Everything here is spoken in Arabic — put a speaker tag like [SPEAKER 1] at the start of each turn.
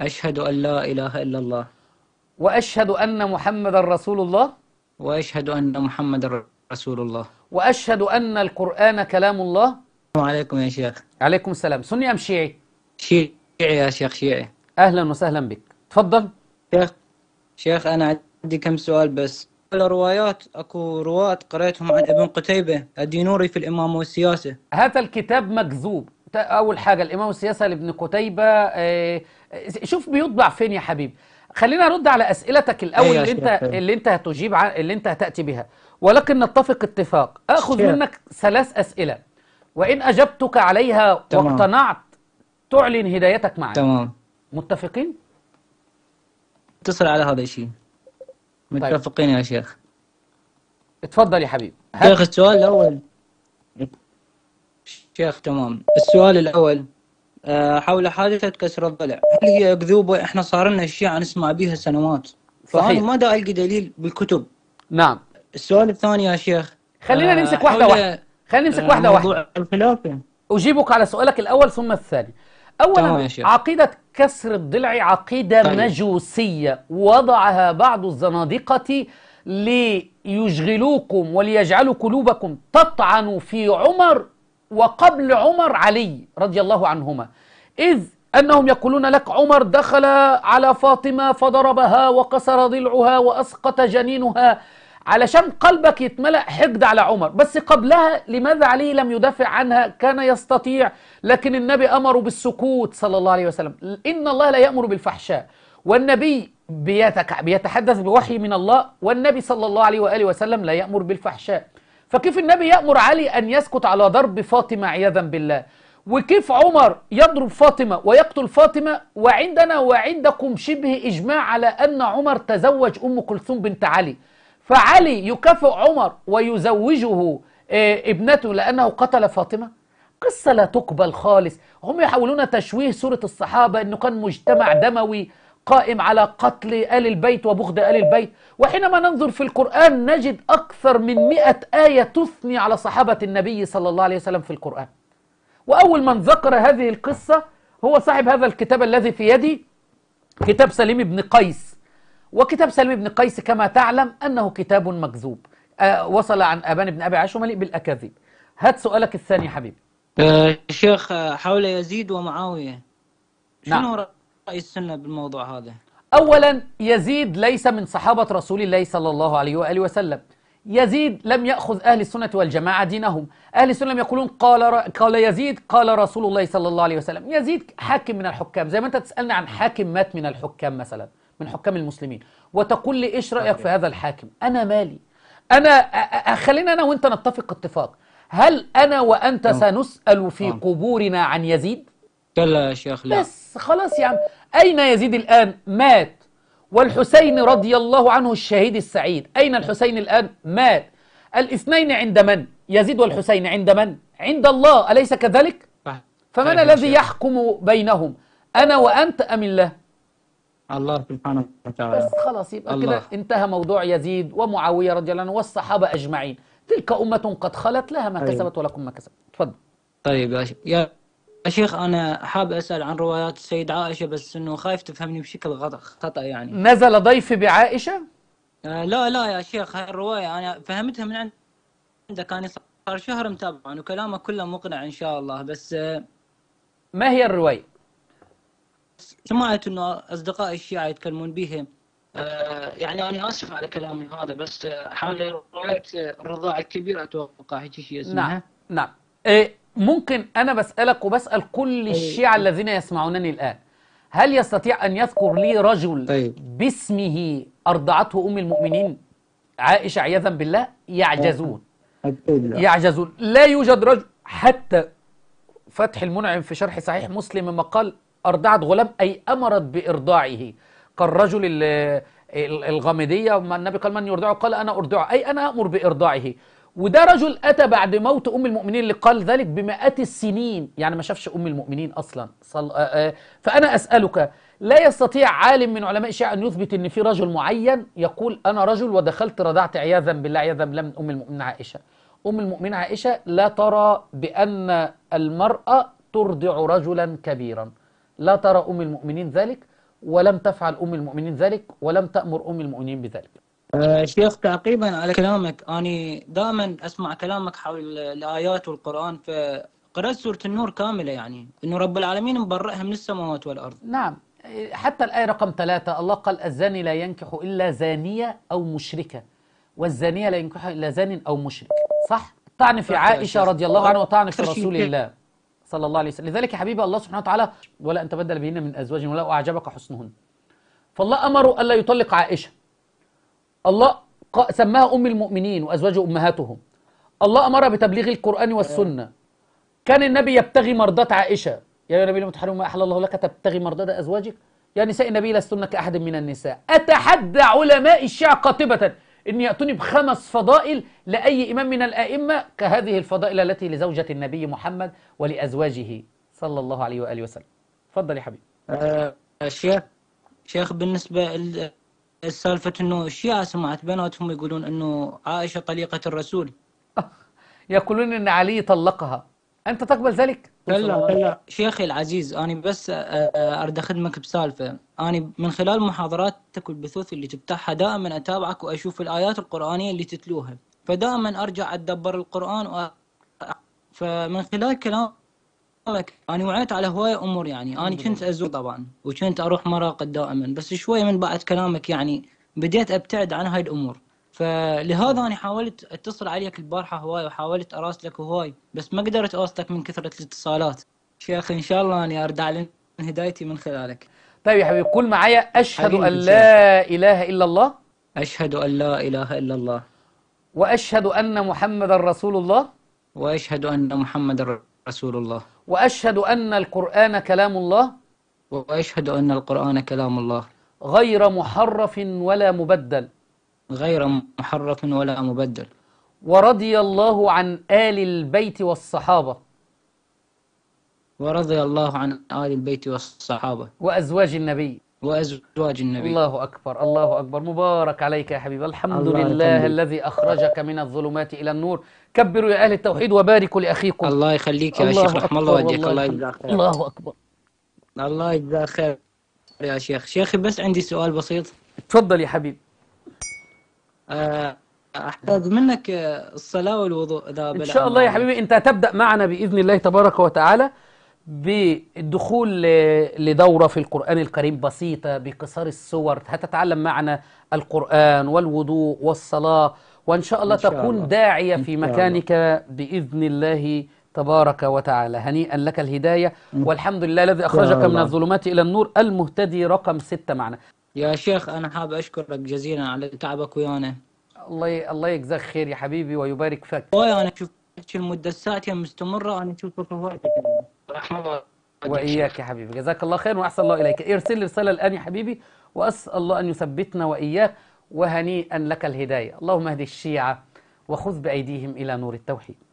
[SPEAKER 1] أشهد أن لا إله إلا الله وأشهد أن محمد رسول الله وأشهد أن محمد رسول الله وأشهد أن القرآن كلام الله
[SPEAKER 2] وعليكم يا شيخ عليكم السلام سني أم شيعي؟ شيعي يا شيخ شيعي أهلا وسهلا بك تفضل شيخ شيخ أنا عندي كم سؤال بس الروايات اكو رواة قريتهم عن ابن قتيبة الدينوري في الامام والسياسة هذا الكتاب مكذوب اول حاجه الامام السياسه لابن قتيبه آه،
[SPEAKER 1] شوف بيطبع فين يا حبيبي خلينا ارد على اسئلتك الاول أيوة اللي انت اللي انت هتجيب عن اللي انت هتاتي بها ولكن نتفق اتفاق اخذ منك ثلاث اسئله وان اجبتك عليها تمام. واقتنعت تعلن هدايتك معي
[SPEAKER 2] تمام متفقين اتصل على هذا الشيء طيب. متفقين طيب. يا شيخ اتفضل يا حبيبي شيخ السؤال الاول شيخ تمام السؤال الأول آه، حول حادثة كسر الضلع هل هي أكذوبة إحنا صار لنا أشياء نسمع بها سنوات صحيح ما دا ألقي دليل بالكتب نعم السؤال الثاني يا شيخ خلينا آه، نمسك واحدة واحدة خلينا نمسك واحدة آه، واحدة الخلافة
[SPEAKER 1] أجيبك على سؤالك الأول ثم الثاني أولا عقيدة كسر الضلع عقيدة طيب. مجوسية وضعها بعض الزنادقة ليشغلوكم وليجعلوا قلوبكم تطعن في عمر وقبل عمر علي رضي الله عنهما إذ أنهم يقولون لك عمر دخل على فاطمة فضربها وكسر ضلعها وأسقط جنينها علشان قلبك يتملأ حقد على عمر بس قبلها لماذا علي لم يدافع عنها كان يستطيع لكن النبي أمره بالسكوت صلى الله عليه وسلم إن الله لا يأمر بالفحشاء والنبي بيتحدث بوحي من الله والنبي صلى الله عليه وآله وسلم لا يأمر بالفحشاء فكيف النبي يأمر علي أن يسكت على ضرب فاطمة عياذا بالله وكيف عمر يضرب فاطمة ويقتل فاطمة وعندنا وعندكم شبه إجماع على أن عمر تزوج أم كلثوم بنت علي فعلي يكافئ عمر ويزوجه آه، ابنته لأنه قتل فاطمة قصة لا تقبل خالص هم يحاولون تشويه سورة الصحابة أنه كان مجتمع دموي قائم على قتل آل البيت وبغض آل البيت وحينما ننظر في القرآن نجد أكثر من مئة آية تثني على صحابة النبي صلى الله عليه وسلم في القرآن وأول من ذكر هذه القصة هو صاحب هذا الكتاب الذي في يدي كتاب سليم بن قيس وكتاب سليم بن قيس كما تعلم أنه كتاب مكذوب أه وصل عن أبان بن أبي عاش ومليء بالأكاذيب هات سؤالك الثاني حبيبي
[SPEAKER 2] أه شيخ آه، حول يزيد ومعاوية شنو نعم. رأي السنة بالموضوع هذا
[SPEAKER 1] أولا يزيد ليس من صحابة رسول الله صلى الله عليه وآله وسلم يزيد لم يأخذ أهل السنة والجماعة دينهم أهل السنة لم يقولون قال, قال يزيد قال رسول الله صلى الله عليه وسلم يزيد حاكم من الحكام زي ما أنت تسألنا عن حاكم مات من الحكام مثلا من حكام المسلمين وتقول لي إيش رأيك في هذا الحاكم أنا مالي أنا خلينا أنا وأنت نتفق اتفاق هل أنا وأنت نعم. سنسأل في نعم. قبورنا عن يزيد؟
[SPEAKER 2] كلا يا شيخ لا
[SPEAKER 1] بس خلاص يا عم أين يزيد الآن مات والحسين رضي الله عنه الشهيد السعيد أين الحسين الآن مات الاثنين عند من يزيد والحسين عند من عند الله أليس كذلك فمن الذي يحكم بينهم أنا وأنت أم الله الله سبحانه وتعالى بس خلاص يبقى كده انتهى موضوع يزيد ومعاوية رضي الله عنه والصحابة أجمعين تلك أمة قد خلت لها ما طيب. كسبت ولكم ما كسبت تفضل
[SPEAKER 2] طيب يا شيخ انا حاب اسال عن روايات السيد عائشه بس انه خايف تفهمني بشكل خطا يعني نزل ضيف بعائشه؟ آه لا لا يا شيخ هاي الروايه انا فهمتها من عندك انا صار شهر متابعا وكلامه كله مقنع ان شاء الله بس آه ما هي الروايه؟ سمعت انه اصدقائي الشيعه يتكلمون بها آه، يعني انا اسف على كلامي هذا بس آه، حول روايه آه، الرضاعه الكبيره اتوقع هيك شيء اسمها نعم
[SPEAKER 1] نعم إيه ممكن أنا بسألك وبسأل كل طيب، الشيعة طيب. الذين يسمعونني الآن هل يستطيع أن يذكر لي رجل طيب. باسمه أرضعته أم المؤمنين عائشة عياذا بالله يعجزون طيب، يعجزون لا يوجد رجل حتى فتح المنعم في شرح صحيح مسلم لما قال أرضعت غلام أي أمرت بإرضاعه كالرجل الغامدية النبي قال من يرضعه قال أنا أرضعه أي أنا أمر بإرضاعه وده رجل أتى بعد موت أم المؤمنين اللي قال ذلك بمئات السنين يعني ما شافش أم المؤمنين أصلا صل... آآ آه، آآ آه، فأنا أسألك لا يستطيع عالم من علماء الشيعة أن يثبت أن في رجل معين يقول أنا رجل ودخلت رضعت عياذا بالله عياذا بالله من أم المؤمنين عائشة أم المؤمنين عائشة لا ترى بأن المرأة ترضع رجلا كبيرا لا ترى أم المؤمنين ذلك ولم تفعل أم المؤمنين ذلك ولم تأمر أم المؤمنين بذلك
[SPEAKER 2] آه، شيخ
[SPEAKER 1] تعقيبا
[SPEAKER 2] على كلامك أنا دائما أسمع كلامك حول الآيات والقرآن فقرأت سورة النور كاملة يعني أنه رب العالمين مبرئها من السماوات والأرض
[SPEAKER 1] نعم حتى الآية رقم ثلاثة الله قال الزاني لا ينكح إلا زانية أو مشركة والزانية لا ينكح إلا زان أو مشرك صح؟ طعن في عائشة رضي الله عنها وطعن في رسول الله صلى الله عليه وسلم لذلك يا حبيبي الله سبحانه وتعالى ولا أن تبدل بهن من أزواج ولا أعجبك حسنهن فالله أمره ألا يطلق عائشة الله سماها أم المؤمنين وأزواجه أمهاتهم الله أمرها بتبليغ القرآن والسنة كان النبي يبتغي مرضات عائشة يا نبي المتحرم ما أحلى الله لك تبتغي مرضات أزواجك يا نساء النبي لستن كأحد من النساء أتحدى علماء الشيعة قاطبة أن يأتوني بخمس فضائل لأي إمام من الآئمة كهذه الفضائل التي لزوجة النبي محمد
[SPEAKER 2] ولأزواجه صلى الله عليه وآله وسلم تفضل يا حبيبي آه شيخ شيخ بالنسبة السالفة انه الشيعة سمعت بناتهم يقولون انه عائشة طليقة الرسول يقولون ان علي طلقها انت تقبل ذلك؟ لا لا شيخي العزيز انا بس آه، آه، اريد اخدمك بسالفه انا من خلال محاضراتك والبثوث اللي تفتحها دائما اتابعك واشوف الايات القرانيه اللي تتلوها فدائما ارجع اتدبر القران و... فمن خلال كلام لك انا يعني وعيت على هواية امور يعني انا كنت ازور طبعا وكنت اروح مراقد دائما بس شوي من بعد كلامك يعني بديت ابتعد عن هاي الامور فلهذا انا حاولت اتصل عليك البارحه هواي وحاولت اراسلك هواي بس ما قدرت اوصلك من كثره الاتصالات شيخ ان شاء الله اني ارد على هدايتي من خلالك طيب يا حبيبي قول معايا اشهد ان لا اله الا الله اشهد ان لا اله الا
[SPEAKER 1] الله واشهد ان محمدا رسول الله واشهد ان محمدا رسول الله وأشهد أن القرآن كلام الله وأشهد أن القرآن كلام الله غير محرف ولا مبدل غير محرف ولا مبدل ورضي الله عن آل البيت والصحابة ورضي الله عن آل البيت والصحابة وأزواج النبي وأزواج النبي الله أكبر الله أكبر مبارك عليك يا حبيبي الحمد لله يتمنى. الذي أخرجك من الظلمات إلى النور كبروا يا أهل التوحيد وباركوا لأخيكم الله يخليك يا شيخ رحم الله والديك الله يجزاك خير الله
[SPEAKER 2] أكبر الله يجزاك خير يا شيخ شيخي بس عندي سؤال بسيط تفضل يا حبيبي آه، احتاج منك الصلاه والوضوء ده ان شاء الله يا حبيبي انت هتبدا معنا باذن
[SPEAKER 1] الله تبارك وتعالى بالدخول لدورة في القرآن الكريم بسيطة بقصار السور هتتعلم معنا القرآن والوضوء والصلاة وإن شاء الله شاء تكون الله. داعية في مكانك الله. بإذن الله تبارك وتعالى هنيئا لك الهداية والحمد لله الذي أخرجك من الظلمات إلى النور المهتدي
[SPEAKER 2] رقم ستة معنا يا شيخ أنا حاب أشكرك جزيلا على تعبك ويانا الله الله يجزاك خير يا حبيبي ويبارك فيك أنا شوف المدة الساعتين مستمرة أنا أشوف رفواتك وإياك يا حبيبي جزاك الله خير وأحسن الله إليك ارسل لي رسالة
[SPEAKER 1] الآن يا حبيبي وأسأل الله أن يثبتنا وإياك وهنيئا لك الهداية اللهم
[SPEAKER 2] اهد الشيعة وخذ بأيديهم إلى نور التوحيد